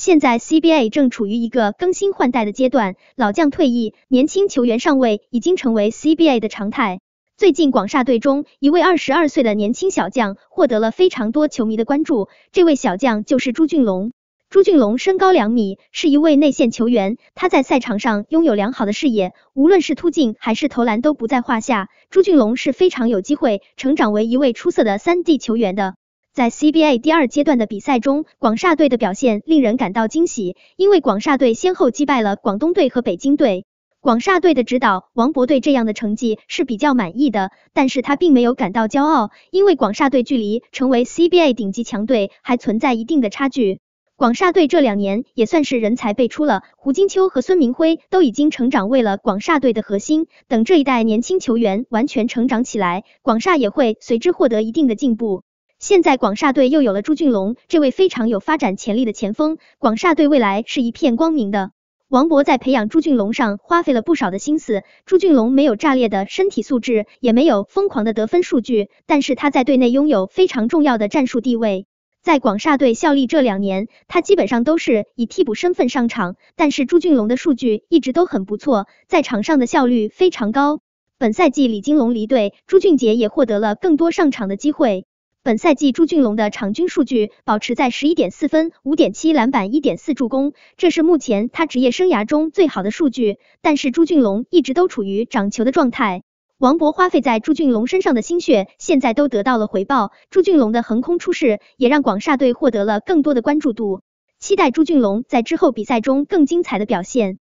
现在 CBA 正处于一个更新换代的阶段，老将退役，年轻球员上位已经成为 CBA 的常态。最近广厦队中一位二十二岁的年轻小将获得了非常多球迷的关注，这位小将就是朱俊龙。朱俊龙身高两米，是一位内线球员，他在赛场上拥有良好的视野，无论是突进还是投篮都不在话下。朱俊龙是非常有机会成长为一位出色的三 D 球员的。在 C B A 第二阶段的比赛中，广厦队的表现令人感到惊喜，因为广厦队先后击败了广东队和北京队。广厦队的指导王博对这样的成绩是比较满意的，但是他并没有感到骄傲，因为广厦队距离成为 C B A 顶级强队还存在一定的差距。广厦队这两年也算是人才辈出了，胡金秋和孙铭徽都已经成长为了广厦队的核心。等这一代年轻球员完全成长起来，广厦也会随之获得一定的进步。现在广厦队又有了朱俊龙这位非常有发展潜力的前锋，广厦队未来是一片光明的。王博在培养朱俊龙上花费了不少的心思。朱俊龙没有炸裂的身体素质，也没有疯狂的得分数据，但是他在队内拥有非常重要的战术地位。在广厦队效力这两年，他基本上都是以替补身份上场，但是朱俊龙的数据一直都很不错，在场上的效率非常高。本赛季李金龙离队，朱俊杰也获得了更多上场的机会。本赛季朱俊龙的场均数据保持在十一点四分、五点七篮板、一点四助攻，这是目前他职业生涯中最好的数据。但是朱俊龙一直都处于涨球的状态，王博花费在朱俊龙身上的心血，现在都得到了回报。朱俊龙的横空出世，也让广厦队获得了更多的关注度。期待朱俊龙在之后比赛中更精彩的表现。